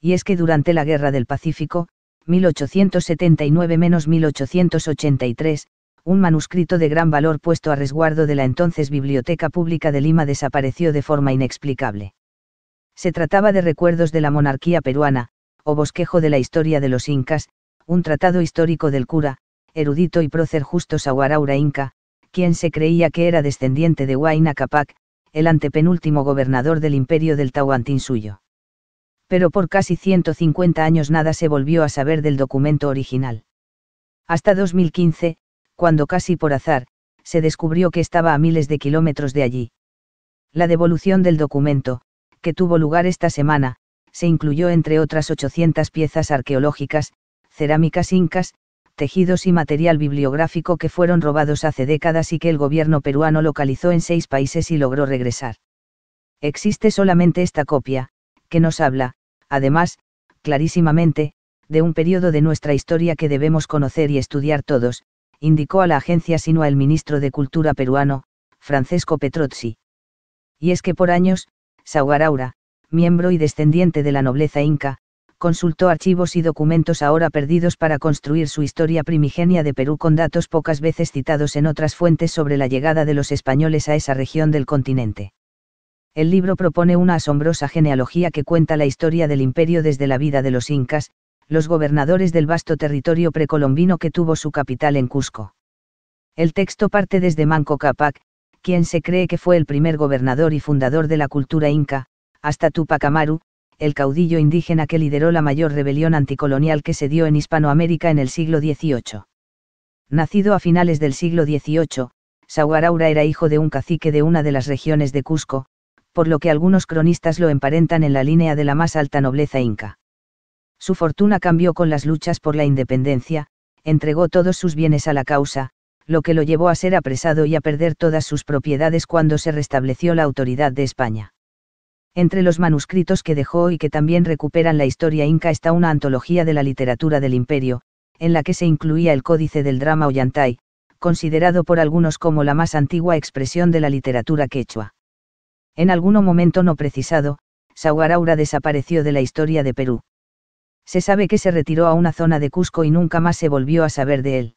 y es que durante la Guerra del Pacífico, 1879-1883, un manuscrito de gran valor puesto a resguardo de la entonces Biblioteca Pública de Lima desapareció de forma inexplicable. Se trataba de recuerdos de la monarquía peruana, o bosquejo de la historia de los incas, un tratado histórico del cura, erudito y prócer Justo Sahuaraura Inca, quien se creía que era descendiente de Huayna Capac, el antepenúltimo gobernador del imperio del Tahuantinsuyo pero por casi 150 años nada se volvió a saber del documento original. Hasta 2015, cuando casi por azar, se descubrió que estaba a miles de kilómetros de allí. La devolución del documento, que tuvo lugar esta semana, se incluyó entre otras 800 piezas arqueológicas, cerámicas incas, tejidos y material bibliográfico que fueron robados hace décadas y que el gobierno peruano localizó en seis países y logró regresar. Existe solamente esta copia, que nos habla, además, clarísimamente, de un periodo de nuestra historia que debemos conocer y estudiar todos, indicó a la agencia sino al ministro de Cultura peruano, Francesco Petrozzi. Y es que por años, Saugaraura, miembro y descendiente de la nobleza inca, consultó archivos y documentos ahora perdidos para construir su historia primigenia de Perú con datos pocas veces citados en otras fuentes sobre la llegada de los españoles a esa región del continente. El libro propone una asombrosa genealogía que cuenta la historia del imperio desde la vida de los incas, los gobernadores del vasto territorio precolombino que tuvo su capital en Cusco. El texto parte desde Manco Capac, quien se cree que fue el primer gobernador y fundador de la cultura inca, hasta Tupac Amaru, el caudillo indígena que lideró la mayor rebelión anticolonial que se dio en Hispanoamérica en el siglo XVIII. Nacido a finales del siglo XVIII, Sahuaraura era hijo de un cacique de una de las regiones de Cusco, por lo que algunos cronistas lo emparentan en la línea de la más alta nobleza inca. Su fortuna cambió con las luchas por la independencia, entregó todos sus bienes a la causa, lo que lo llevó a ser apresado y a perder todas sus propiedades cuando se restableció la autoridad de España. Entre los manuscritos que dejó y que también recuperan la historia inca está una antología de la literatura del imperio, en la que se incluía el Códice del Drama Ollantay, considerado por algunos como la más antigua expresión de la literatura quechua. En algún momento no precisado, Saguaraura desapareció de la historia de Perú. Se sabe que se retiró a una zona de Cusco y nunca más se volvió a saber de él.